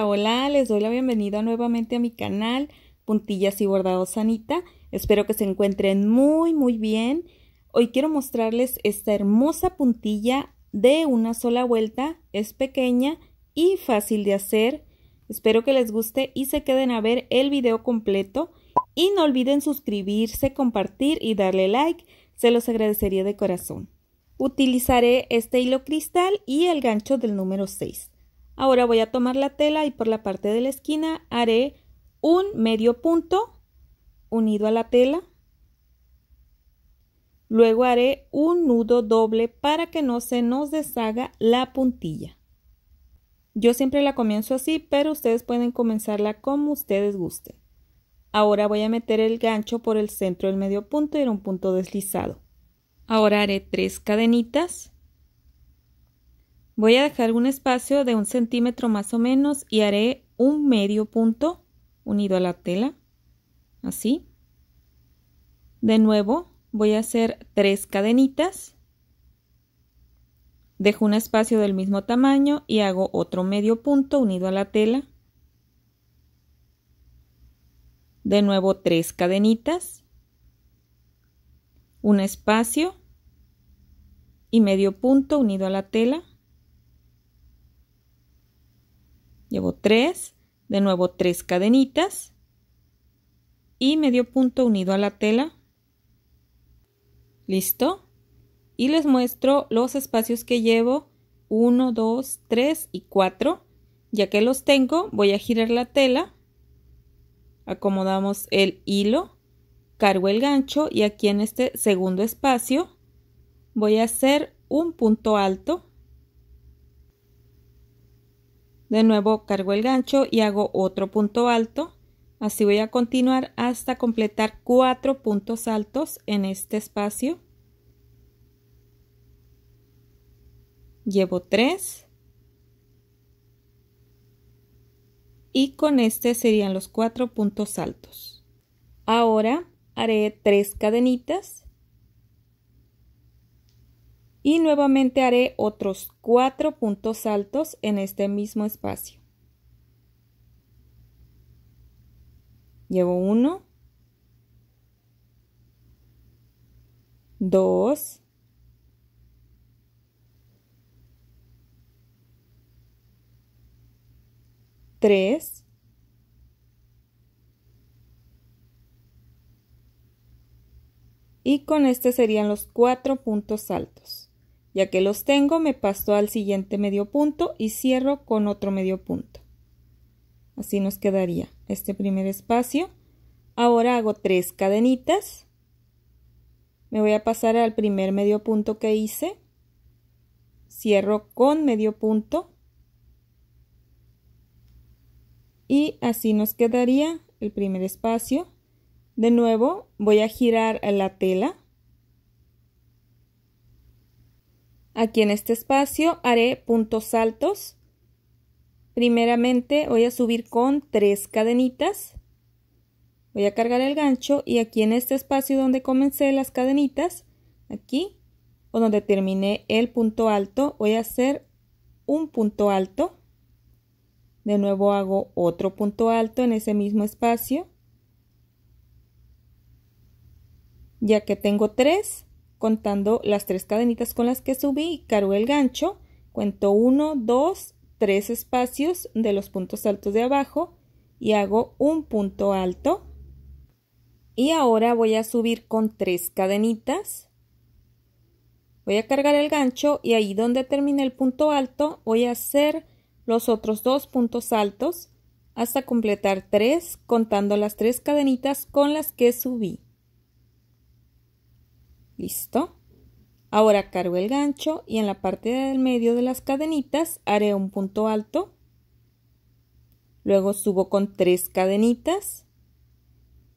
Hola, les doy la bienvenida nuevamente a mi canal Puntillas y Bordados Sanita. Espero que se encuentren muy, muy bien. Hoy quiero mostrarles esta hermosa puntilla de una sola vuelta. Es pequeña y fácil de hacer. Espero que les guste y se queden a ver el video completo. Y no olviden suscribirse, compartir y darle like. Se los agradecería de corazón. Utilizaré este hilo cristal y el gancho del número 6. Ahora voy a tomar la tela y por la parte de la esquina haré un medio punto unido a la tela. Luego haré un nudo doble para que no se nos deshaga la puntilla. Yo siempre la comienzo así, pero ustedes pueden comenzarla como ustedes gusten. Ahora voy a meter el gancho por el centro del medio punto y un punto deslizado. Ahora haré tres cadenitas Voy a dejar un espacio de un centímetro más o menos y haré un medio punto unido a la tela, así. De nuevo voy a hacer tres cadenitas. Dejo un espacio del mismo tamaño y hago otro medio punto unido a la tela. De nuevo tres cadenitas. Un espacio y medio punto unido a la tela. llevo 3, de nuevo 3 cadenitas y medio punto unido a la tela. ¿Listo? Y les muestro los espacios que llevo 1, 2, 3 y 4. Ya que los tengo, voy a girar la tela, acomodamos el hilo, cargo el gancho y aquí en este segundo espacio voy a hacer un punto alto de nuevo cargo el gancho y hago otro punto alto. Así voy a continuar hasta completar cuatro puntos altos en este espacio. Llevo tres. Y con este serían los cuatro puntos altos. Ahora haré tres cadenitas y nuevamente haré otros cuatro puntos altos en este mismo espacio. Llevo uno, dos, tres, y con este serían los cuatro puntos altos. Ya que los tengo, me paso al siguiente medio punto y cierro con otro medio punto. Así nos quedaría este primer espacio. Ahora hago tres cadenitas. Me voy a pasar al primer medio punto que hice. Cierro con medio punto. Y así nos quedaría el primer espacio. De nuevo voy a girar la tela Aquí en este espacio haré puntos altos Primeramente voy a subir con tres cadenitas. Voy a cargar el gancho y aquí en este espacio donde comencé las cadenitas, aquí o donde terminé el punto alto, voy a hacer un punto alto. De nuevo hago otro punto alto en ese mismo espacio. Ya que tengo tres, contando las tres cadenitas con las que subí, y cargo el gancho, cuento 1, 2, 3 espacios de los puntos altos de abajo y hago un punto alto. Y ahora voy a subir con tres cadenitas. Voy a cargar el gancho y ahí donde termine el punto alto voy a hacer los otros dos puntos altos hasta completar tres contando las tres cadenitas con las que subí. Listo. Ahora cargo el gancho y en la parte del medio de las cadenitas haré un punto alto. Luego subo con tres cadenitas.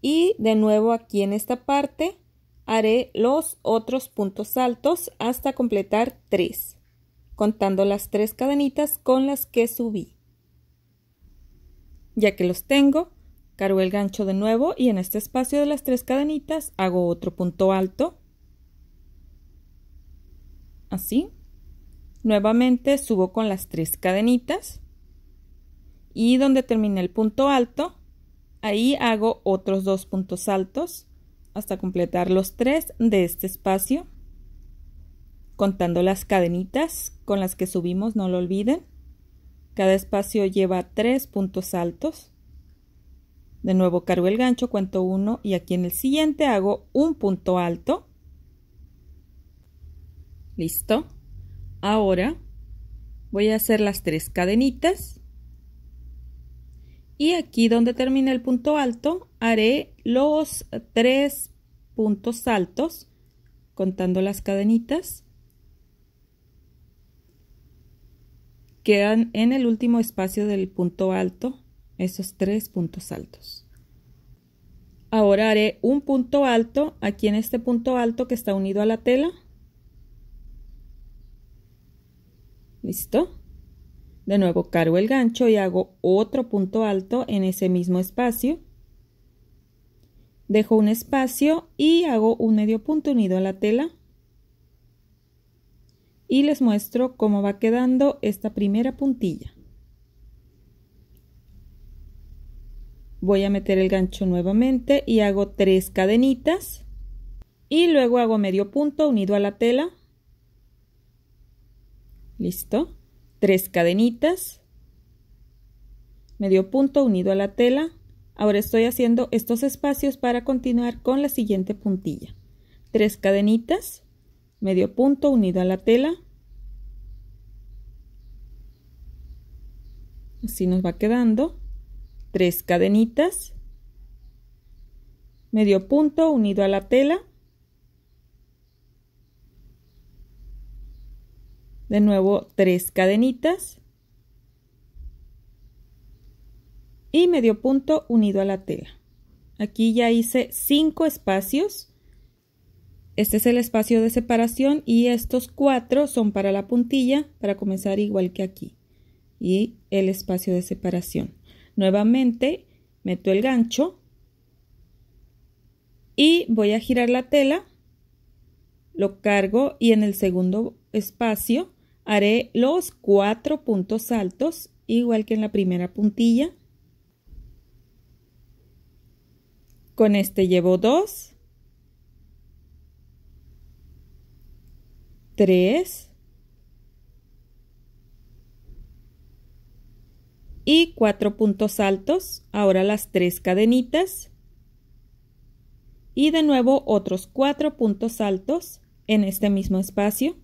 Y de nuevo aquí en esta parte haré los otros puntos altos hasta completar tres. Contando las tres cadenitas con las que subí. Ya que los tengo, cargo el gancho de nuevo y en este espacio de las tres cadenitas hago otro punto alto así. Nuevamente subo con las tres cadenitas y donde termine el punto alto, ahí hago otros dos puntos altos hasta completar los tres de este espacio, contando las cadenitas con las que subimos, no lo olviden. Cada espacio lleva tres puntos altos. De nuevo cargo el gancho, cuento uno y aquí en el siguiente hago un punto alto ¿Listo? Ahora voy a hacer las tres cadenitas. Y aquí donde termina el punto alto, haré los tres puntos altos, contando las cadenitas. Quedan en el último espacio del punto alto, esos tres puntos altos. Ahora haré un punto alto aquí en este punto alto que está unido a la tela ¿Listo? De nuevo cargo el gancho y hago otro punto alto en ese mismo espacio. Dejo un espacio y hago un medio punto unido a la tela. Y les muestro cómo va quedando esta primera puntilla. Voy a meter el gancho nuevamente y hago tres cadenitas. Y luego hago medio punto unido a la tela listo, tres cadenitas, medio punto unido a la tela. Ahora estoy haciendo estos espacios para continuar con la siguiente puntilla. Tres cadenitas, medio punto unido a la tela. Así nos va quedando. Tres cadenitas, medio punto unido a la tela. de nuevo tres cadenitas y medio punto unido a la tela aquí ya hice cinco espacios este es el espacio de separación y estos cuatro son para la puntilla para comenzar igual que aquí y el espacio de separación nuevamente meto el gancho y voy a girar la tela lo cargo y en el segundo espacio Haré los cuatro puntos altos, igual que en la primera puntilla. Con este llevo 2, 3 y cuatro puntos altos. Ahora las tres cadenitas y de nuevo otros cuatro puntos altos en este mismo espacio.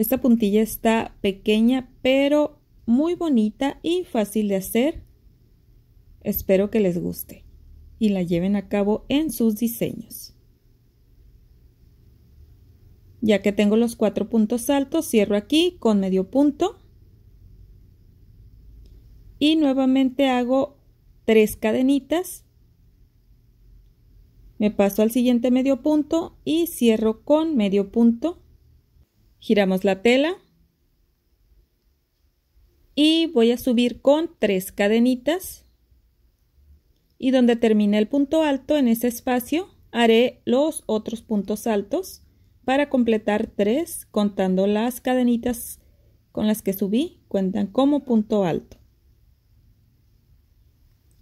Esta puntilla está pequeña pero muy bonita y fácil de hacer. Espero que les guste y la lleven a cabo en sus diseños. Ya que tengo los cuatro puntos altos, cierro aquí con medio punto. Y nuevamente hago tres cadenitas. Me paso al siguiente medio punto y cierro con medio punto. Giramos la tela y voy a subir con tres cadenitas y donde termine el punto alto en ese espacio haré los otros puntos altos para completar tres contando las cadenitas con las que subí cuentan como punto alto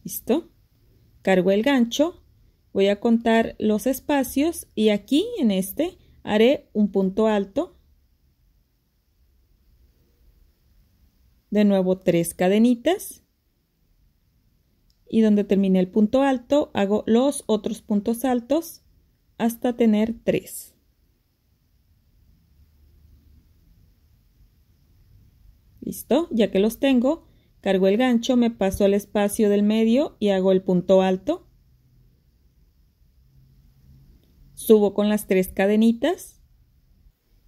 listo cargo el gancho voy a contar los espacios y aquí en este haré un punto alto de nuevo tres cadenitas y donde termine el punto alto hago los otros puntos altos hasta tener tres. Listo, ya que los tengo, cargo el gancho, me paso al espacio del medio y hago el punto alto. Subo con las tres cadenitas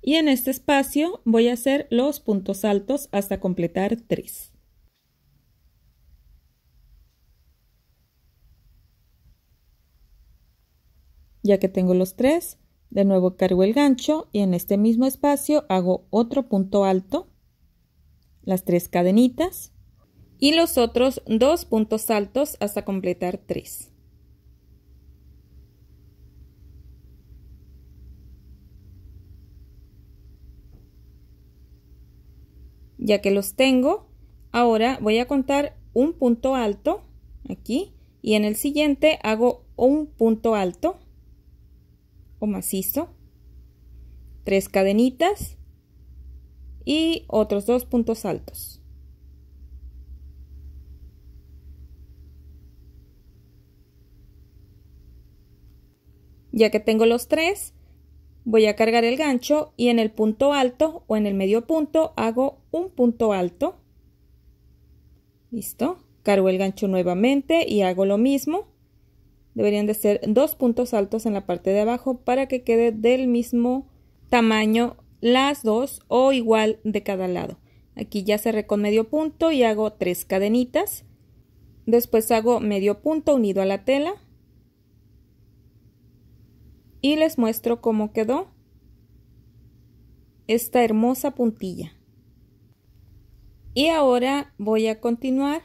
y en este espacio voy a hacer los puntos altos hasta completar 3. Ya que tengo los tres de nuevo cargo el gancho y en este mismo espacio hago otro punto alto, las tres cadenitas y los otros dos puntos altos hasta completar 3. Ya que los tengo, ahora voy a contar un punto alto aquí y en el siguiente hago un punto alto o macizo, tres cadenitas y otros dos puntos altos. Ya que tengo los tres, voy a cargar el gancho y en el punto alto o en el medio punto hago un punto alto. Listo. Cargo el gancho nuevamente y hago lo mismo. Deberían de ser dos puntos altos en la parte de abajo para que quede del mismo tamaño las dos o igual de cada lado. Aquí ya cerré con medio punto y hago tres cadenitas. Después hago medio punto unido a la tela y les muestro cómo quedó esta hermosa puntilla. Y ahora voy a continuar.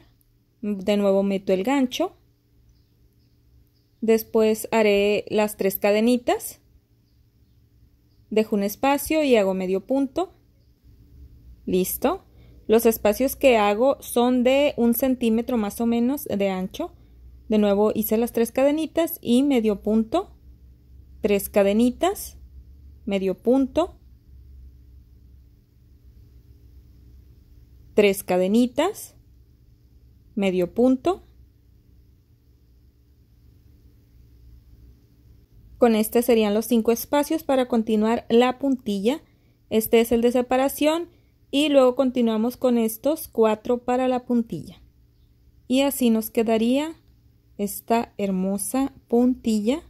De nuevo meto el gancho. Después haré las tres cadenitas. Dejo un espacio y hago medio punto. Listo. Los espacios que hago son de un centímetro más o menos de ancho. De nuevo hice las tres cadenitas y medio punto tres cadenitas, medio punto, tres cadenitas, medio punto. Con este serían los cinco espacios para continuar la puntilla. Este es el de separación y luego continuamos con estos cuatro para la puntilla. Y así nos quedaría esta hermosa puntilla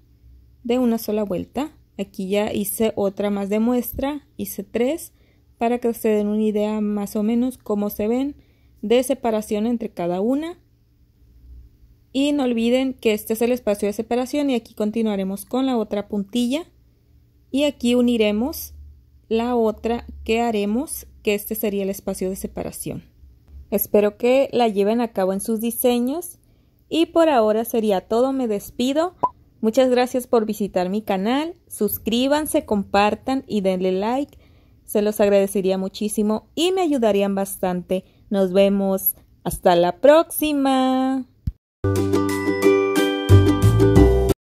de una sola vuelta. Aquí ya hice otra más de muestra, hice tres para que se den una idea más o menos cómo se ven de separación entre cada una. Y no olviden que este es el espacio de separación y aquí continuaremos con la otra puntilla. Y aquí uniremos la otra que haremos, que este sería el espacio de separación. Espero que la lleven a cabo en sus diseños. Y por ahora sería todo, me despido. Muchas gracias por visitar mi canal. Suscríbanse, compartan y denle like. Se los agradecería muchísimo y me ayudarían bastante. Nos vemos. Hasta la próxima.